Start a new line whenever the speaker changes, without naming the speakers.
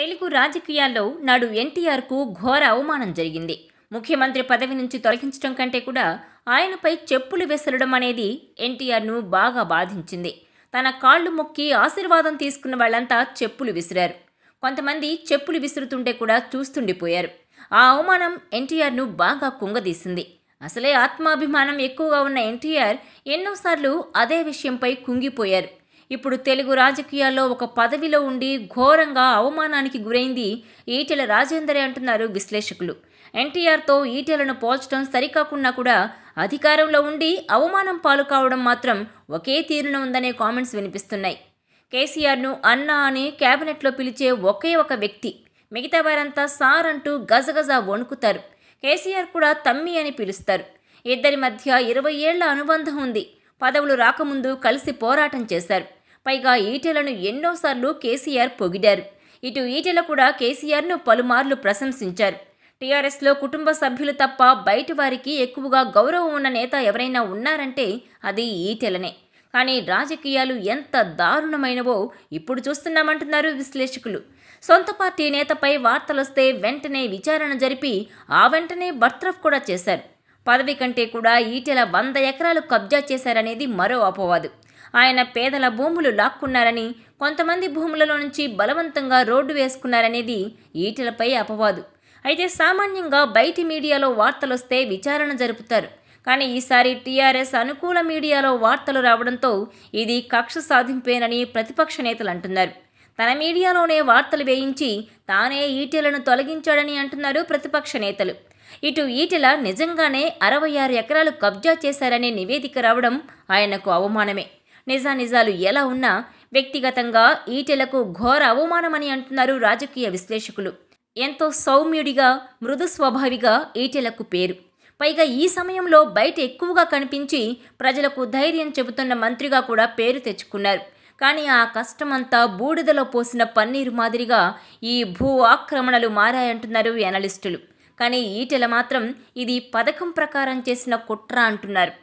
తెలుగు రాజకీయాల్లో నాడు ఎన్టీఆర్కు ఘోర అవమానం జరిగింది ముఖ్యమంత్రి పదవి నుంచి తొలగించడం కంటే కూడా ఆయనపై చెప్పులు వెసలడం అనేది ఎన్టీఆర్ను బాగా బాధించింది తన కాళ్ళు మొక్కి ఆశీర్వాదం తీసుకున్న వాళ్ళంతా చెప్పులు విసిరారు కొంతమంది చెప్పులు విసురుతుంటే కూడా చూస్తుండిపోయారు ఆ అవమానం ఎన్టీఆర్ను బాగా కుంగదీసింది అసలే ఆత్మాభిమానం ఎక్కువగా ఉన్న ఎన్టీఆర్ ఎన్నోసార్లు అదే విషయంపై కుంగిపోయారు ఇప్పుడు తెలుగు రాజకీయాల్లో ఒక పదవిలో ఉండి ఘోరంగా అవమానానికి గురైంది ఈటెల రాజేందరే అంటున్నారు విశ్లేషకులు ఎన్టీఆర్తో ఈటెలను పోల్చడం సరికాకుండా కూడా అధికారంలో ఉండి అవమానం పాలు కావడం మాత్రం ఒకే తీరున ఉందనే కామెంట్స్ వినిపిస్తున్నాయి కేసీఆర్ను అన్నా అని కేబినెట్లో పిలిచే ఒకే ఒక వ్యక్తి మిగతా వారంతా సార్ అంటూ గజగజ వణుకుతారు కేసీఆర్ కూడా తమ్మి అని పిలుస్తారు ఇద్దరి మధ్య ఇరవై ఏళ్ల అనుబంధం ఉంది పదవులు రాకముందు కలిసి పోరాటం చేశారు పైగా ఈటెలను ఎన్నోసార్లు కేసీఆర్ పొగిడారు ఇటు ఈటెల కూడా కేసీఆర్ను పలుమార్లు ప్రశంసించారు టీఆర్ఎస్లో కుటుంబ సభ్యులు తప్ప బయటి వారికి ఎక్కువగా గౌరవం ఉన్న నేత ఎవరైనా ఉన్నారంటే అది ఈటెలనే కానీ రాజకీయాలు ఎంత దారుణమైనవో ఇప్పుడు చూస్తున్నామంటున్నారు విశ్లేషకులు సొంత పార్టీ నేతపై వార్తలొస్తే వెంటనే విచారణ జరిపి ఆ వెంటనే బర్త్రఫ్ కూడా చేశారు పదవి కంటే కూడా ఈటెల వంద ఎకరాలు కబ్జా చేశారనేది మరో అపవాదు ఆయన పేదల భూములు లాక్కున్నారని కొంతమంది భూములలో నుంచి బలవంతంగా రోడ్డు వేసుకున్నారనేది ఈటలపై అపవాదు అయితే సామాన్యంగా బయటి మీడియాలో వార్తలు వస్తే విచారణ జరుపుతారు కానీ ఈసారి టీఆర్ఎస్ అనుకూల మీడియాలో వార్తలు రావడంతో ఇది కక్ష సాధింపేనని ప్రతిపక్ష నేతలు అంటున్నారు తన మీడియాలోనే వార్తలు వేయించి తానే ఈటెలను తొలగించాడని అంటున్నారు ప్రతిపక్ష నేతలు ఇటు ఈటెల నిజంగానే అరవై ఆరు ఎకరాలు కబ్జా చేశారనే నివేదిక రావడం ఆయనకు అవమానమే నిజానిజాలు ఎలా ఉన్నా వ్యక్తిగతంగా ఈటెలకు ఘోర అవమానమని అంటున్నారు రాజకీయ విశ్లేషకులు ఎంతో సౌమ్యుడిగా మృదు స్వభావిగా ఈటెలకు పేరు పైగా ఈ సమయంలో బయట ఎక్కువగా కనిపించి ప్రజలకు ధైర్యం చెబుతున్న మంత్రిగా కూడా పేరు తెచ్చుకున్నారు కానీ ఆ కష్టమంతా బూడిదలో పోసిన పన్నీరు మాదిరిగా ఈ భూ ఆక్రమణలు మారాయంటున్నారు ఎనలిస్టులు కానీ ఈటెల మాత్రం ఇది పథకం ప్రకారం చేసిన కుట్ర అంటున్నారు